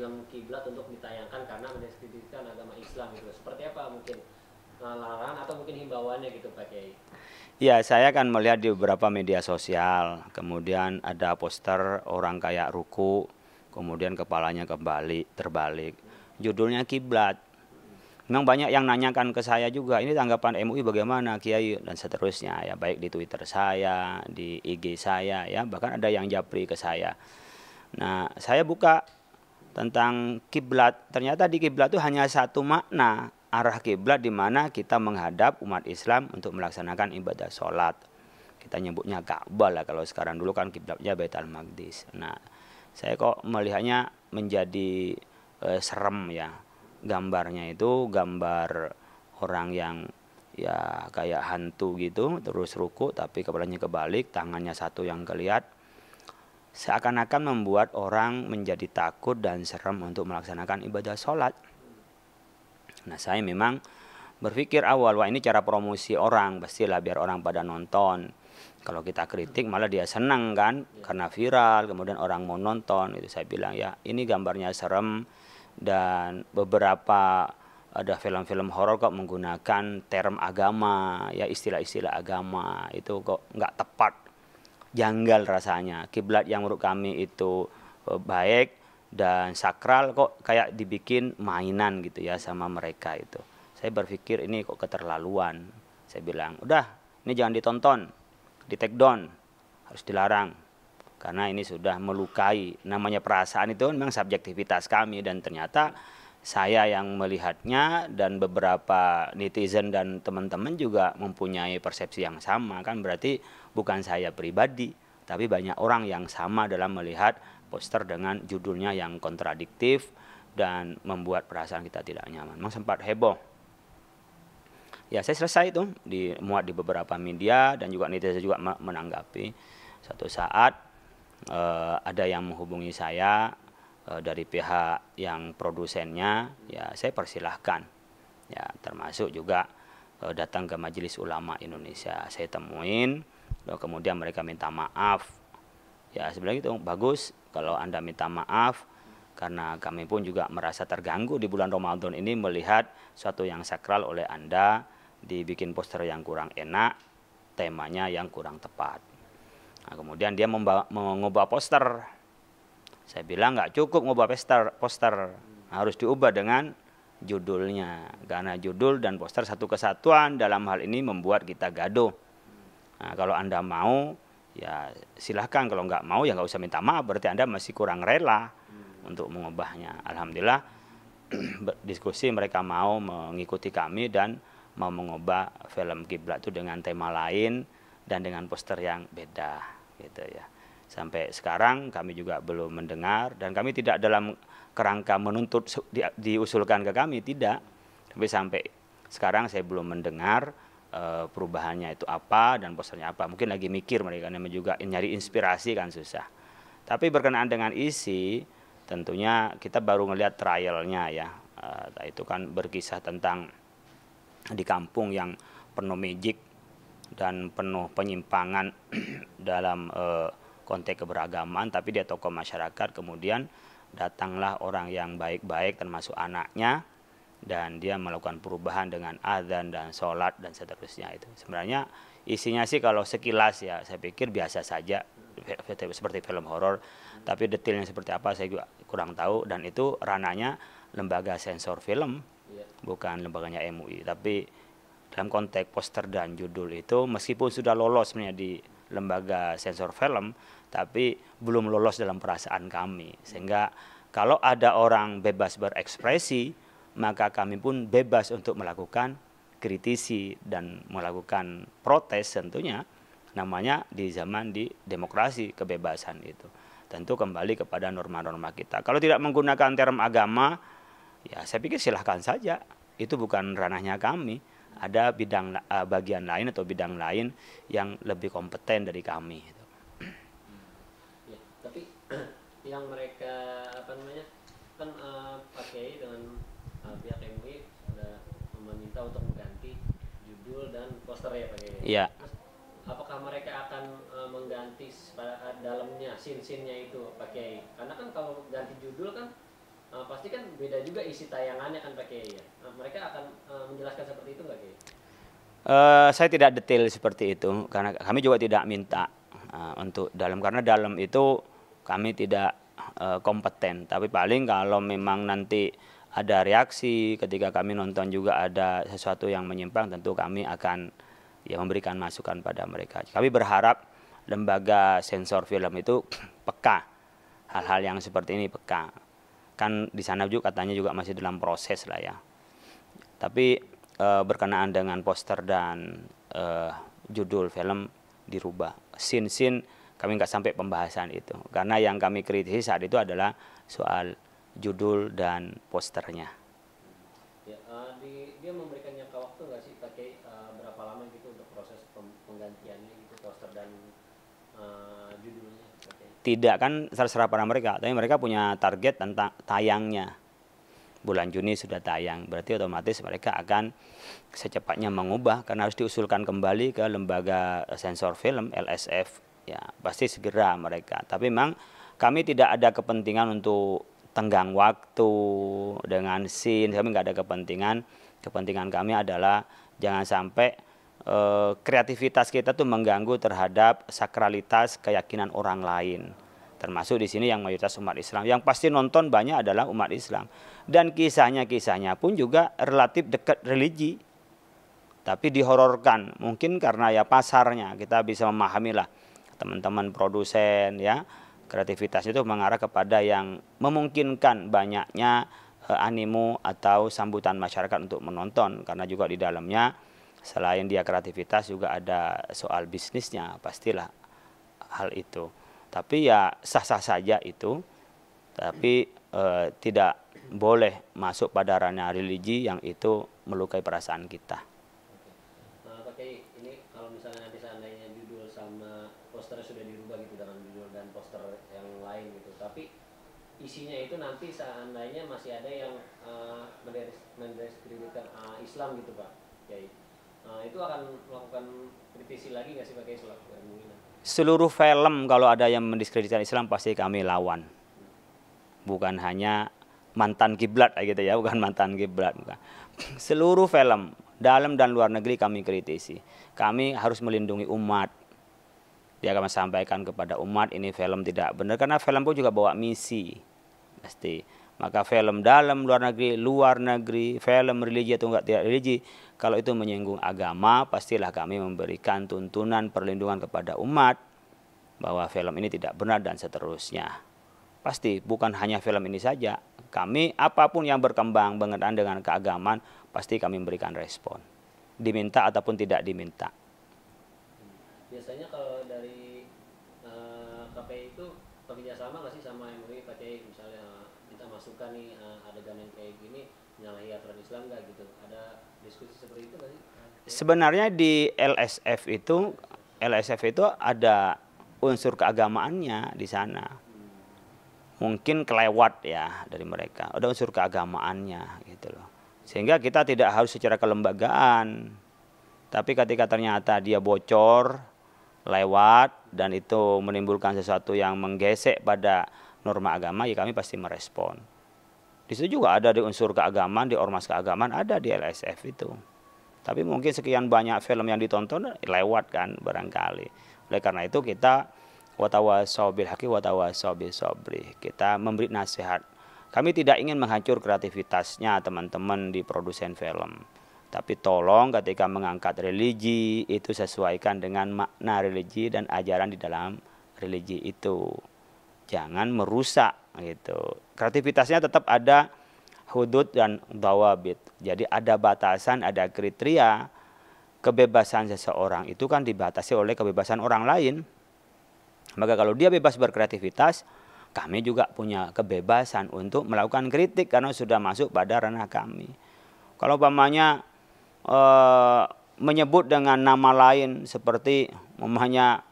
film kiblat untuk ditayangkan karena mendeskripsikan agama Islam gitu. Seperti apa mungkin eh, larangan atau mungkin himbauannya gitu Pak Kiai? Ya, saya kan melihat di beberapa media sosial, kemudian ada poster orang kayak ruku, kemudian kepalanya kembali terbalik. Judulnya kiblat. Memang banyak yang nanyakan ke saya juga, ini tanggapan MUI bagaimana Kiai dan seterusnya ya, baik di Twitter saya, di IG saya ya, bahkan ada yang japri ke saya. Nah, saya buka tentang kiblat. Ternyata di kiblat itu hanya satu makna arah kiblat di mana kita menghadap umat Islam untuk melaksanakan ibadah sholat. Kita nyebutnya Ka'bah lah kalau sekarang dulu kan kiblatnya Baitul Maqdis. Nah, saya kok melihatnya menjadi e, serem ya. Gambarnya itu gambar orang yang ya kayak hantu gitu terus ruku tapi kepalanya kebalik tangannya satu yang kelihatan seakan-akan membuat orang menjadi takut dan serem untuk melaksanakan ibadah sholat. Nah saya memang berpikir awal wah ini cara promosi orang pastilah biar orang pada nonton. Kalau kita kritik malah dia senang kan karena viral kemudian orang mau nonton itu saya bilang ya ini gambarnya serem dan beberapa ada film-film horor kok menggunakan term agama ya istilah-istilah agama itu kok nggak tepat janggal rasanya. Kiblat yang menurut kami itu eh, baik dan sakral kok kayak dibikin mainan gitu ya sama mereka itu. Saya berpikir ini kok keterlaluan. Saya bilang, "Udah, ini jangan ditonton. Di take down. Harus dilarang." Karena ini sudah melukai namanya perasaan itu memang subjektivitas kami dan ternyata saya yang melihatnya dan beberapa netizen dan teman-teman juga mempunyai persepsi yang sama kan berarti bukan saya pribadi tapi banyak orang yang sama dalam melihat poster dengan judulnya yang kontradiktif dan membuat perasaan kita tidak nyaman. Memang sempat heboh. Ya saya selesai itu dimuat di beberapa media dan juga netizen juga menanggapi. Suatu saat eh, ada yang menghubungi saya Eh, dari pihak yang produsennya ya saya persilahkan ya termasuk juga e, datang ke Majelis Ulama Indonesia saya temuin kemudian mereka minta maaf ya sebenarnya itu bagus kalau anda minta maaf karena kami pun juga merasa terganggu di bulan Ramadan ini melihat suatu yang sakral oleh Anda dibikin poster yang kurang enak, temanya yang kurang tepat. Nah, kemudian dia mengubah poster saya bilang nggak cukup ngubah poster, poster harus diubah dengan judulnya karena judul dan poster satu kesatuan dalam hal ini membuat kita gaduh. Nah, kalau anda mau ya silahkan kalau nggak mau ya nggak usah minta maaf berarti anda masih kurang rela untuk mengubahnya. Alhamdulillah diskusi mereka mau mengikuti kami dan mau mengubah film kiblat itu dengan tema lain dan dengan poster yang beda gitu ya. Sampai sekarang kami juga belum mendengar dan kami tidak dalam kerangka menuntut di, diusulkan ke kami tidak. Tapi sampai sekarang saya belum mendengar e, perubahannya itu apa dan posternya apa. Mungkin lagi mikir mereka namanya juga nyari inspirasi kan susah. Tapi berkenaan dengan isi tentunya kita baru melihat trialnya ya. E, itu kan berkisah tentang di kampung yang penuh magic dan penuh penyimpangan dalam uh, konteks keberagaman tapi dia tokoh masyarakat kemudian datanglah orang yang baik-baik termasuk anaknya dan dia melakukan perubahan dengan adzan dan sholat dan seterusnya itu sebenarnya isinya sih kalau sekilas ya saya pikir biasa saja seperti film horor tapi detailnya seperti apa saya juga kurang tahu dan itu rananya lembaga sensor film iya. bukan lembaganya MUI tapi dalam konteks poster dan judul itu meskipun sudah lolos sebenarnya di lembaga sensor film, tapi belum lolos dalam perasaan kami. Sehingga kalau ada orang bebas berekspresi, maka kami pun bebas untuk melakukan kritisi dan melakukan protes tentunya namanya di zaman di demokrasi kebebasan itu tentu kembali kepada norma-norma kita kalau tidak menggunakan term agama ya saya pikir silahkan saja itu bukan ranahnya kami ada bidang uh, bagian lain atau bidang lain yang lebih kompeten dari kami. Gitu. Ya, tapi yang mereka apa namanya kan uh, pakai dengan uh, pihak MUI sudah meminta untuk mengganti judul dan poster ya pakai. Iya. apakah mereka akan uh, mengganti dalamnya sin-sinnya itu pakai? Karena kan kalau ganti judul kan uh, pasti kan beda juga isi tayangannya kan pakai ya. Nah, mereka akan uh, menjelaskan seperti itu nggak Uh, saya tidak detail seperti itu karena kami juga tidak minta uh, untuk dalam karena dalam itu kami tidak uh, kompeten tapi paling kalau memang nanti ada reaksi ketika kami nonton juga ada sesuatu yang menyimpang tentu kami akan ya memberikan masukan pada mereka kami berharap lembaga sensor film itu peka hal-hal yang seperti ini peka kan di sana juga katanya juga masih dalam proses lah ya. Tapi e, berkenaan dengan poster dan e, judul film dirubah. Sin-sin kami nggak sampai pembahasan itu karena yang kami kritisi saat itu adalah soal judul dan posternya. Ya, uh, di, dia memberikan jangka waktu nggak sih pakai uh, berapa lama gitu untuk proses penggantiannya gitu poster dan uh, tidak kan terserah pada mereka, tapi mereka punya target tentang tayangnya. Bulan Juni sudah tayang, berarti otomatis mereka akan secepatnya mengubah karena harus diusulkan kembali ke lembaga sensor film LSF. Ya, pasti segera mereka. Tapi memang kami tidak ada kepentingan untuk tenggang waktu dengan scene, kami nggak ada kepentingan. Kepentingan kami adalah jangan sampai Eh, kreativitas kita tuh mengganggu terhadap sakralitas keyakinan orang lain. Termasuk di sini yang mayoritas umat Islam. Yang pasti nonton banyak adalah umat Islam. Dan kisahnya-kisahnya pun juga relatif dekat religi. Tapi dihororkan. Mungkin karena ya pasarnya. Kita bisa memahami lah. Teman-teman produsen ya. Kreativitas itu mengarah kepada yang memungkinkan banyaknya eh, animo atau sambutan masyarakat untuk menonton karena juga di dalamnya selain dia kreativitas juga ada soal bisnisnya pastilah hal itu tapi ya sah-sah saja itu tapi eh, tidak boleh masuk pada ranah religi yang itu melukai perasaan kita. Nah, Pak ini kalau misalnya nanti seandainya judul sama posternya sudah dirubah gitu dengan judul dan poster yang lain gitu, tapi isinya itu nanti seandainya masih ada yang uh, mendeskripsikan uh, Islam gitu Pak Kiai. Nah, itu akan melakukan kritisi lagi nggak sih pakai Islam? Seluruh film kalau ada yang mendiskreditkan Islam pasti kami lawan. Bukan hanya mantan kiblat gitu ya, bukan mantan kiblat. Seluruh film dalam dan luar negeri kami kritisi. Kami harus melindungi umat. Dia akan sampaikan kepada umat ini film tidak benar karena film pun juga bawa misi. Pasti maka film dalam luar negeri, luar negeri, film religi atau enggak tidak religi, kalau itu menyinggung agama, pastilah kami memberikan tuntunan perlindungan kepada umat bahwa film ini tidak benar dan seterusnya. Pasti bukan hanya film ini saja, kami apapun yang berkembang berkenaan dengan keagamaan pasti kami memberikan respon, diminta ataupun tidak diminta. Biasanya kalau dari uh, eh, KPI itu sama nggak sih sama MUI, e, KPI misalnya kita masukkan nih eh, adegan yang kayak gini menyalahi aturan Islam nggak gitu? Ada diskusi seperti itu kan Sebenarnya di LSF itu LSF itu ada unsur keagamaannya di sana. Mungkin kelewat ya dari mereka. Ada unsur keagamaannya gitu loh. Sehingga kita tidak harus secara kelembagaan. Tapi ketika ternyata dia bocor, lewat dan itu menimbulkan sesuatu yang menggesek pada norma agama ya kami pasti merespon. Di situ juga ada di unsur keagamaan, di ormas keagamaan ada di LSF itu. Tapi mungkin sekian banyak film yang ditonton lewat kan barangkali. Oleh karena itu kita watawa sobil haki watawa sobil sobri. Kita memberi nasihat. Kami tidak ingin menghancur kreativitasnya teman-teman di produsen film. Tapi tolong ketika mengangkat religi itu sesuaikan dengan makna religi dan ajaran di dalam religi itu jangan merusak gitu. Kreativitasnya tetap ada hudud dan dawabit. Jadi ada batasan, ada kriteria kebebasan seseorang itu kan dibatasi oleh kebebasan orang lain. Maka kalau dia bebas berkreativitas, kami juga punya kebebasan untuk melakukan kritik karena sudah masuk pada ranah kami. Kalau umpamanya e, menyebut dengan nama lain seperti umpamanya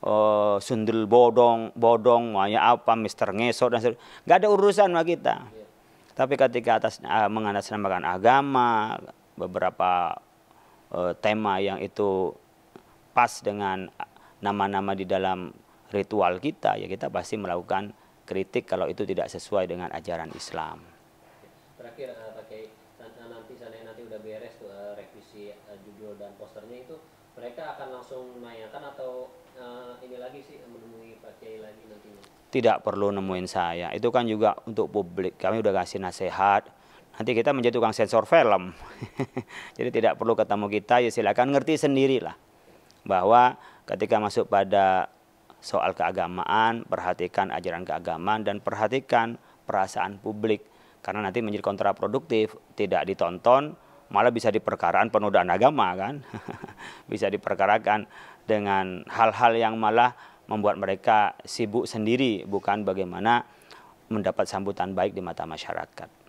Oh, sundul bodong, bodong, maunya apa, Mister Ngesot dan sebagainya. Gak ada urusan sama kita. Yeah. Tapi ketika atas uh, mengatasnamakan agama, beberapa uh, tema yang itu pas dengan nama-nama di dalam ritual kita, ya kita pasti melakukan kritik kalau itu tidak sesuai dengan ajaran Islam. Terakhir uh, Pak nanti sana nanti udah beres tuh uh, revisi uh, judul dan posternya itu mereka akan langsung menanyakan atau Eh, ini lagi sih menemui Pak Kiai lagi nantinya? Tidak perlu nemuin saya. Itu kan juga untuk publik. Kami udah kasih nasihat. Nanti kita menjadi tukang sensor film. Jadi tidak perlu ketemu kita, ya silakan ngerti sendirilah bahwa ketika masuk pada soal keagamaan, perhatikan ajaran keagamaan dan perhatikan perasaan publik karena nanti menjadi kontraproduktif, tidak ditonton malah bisa diperkaraan penodaan agama kan bisa diperkarakan dengan hal-hal yang malah membuat mereka sibuk sendiri bukan bagaimana mendapat sambutan baik di mata masyarakat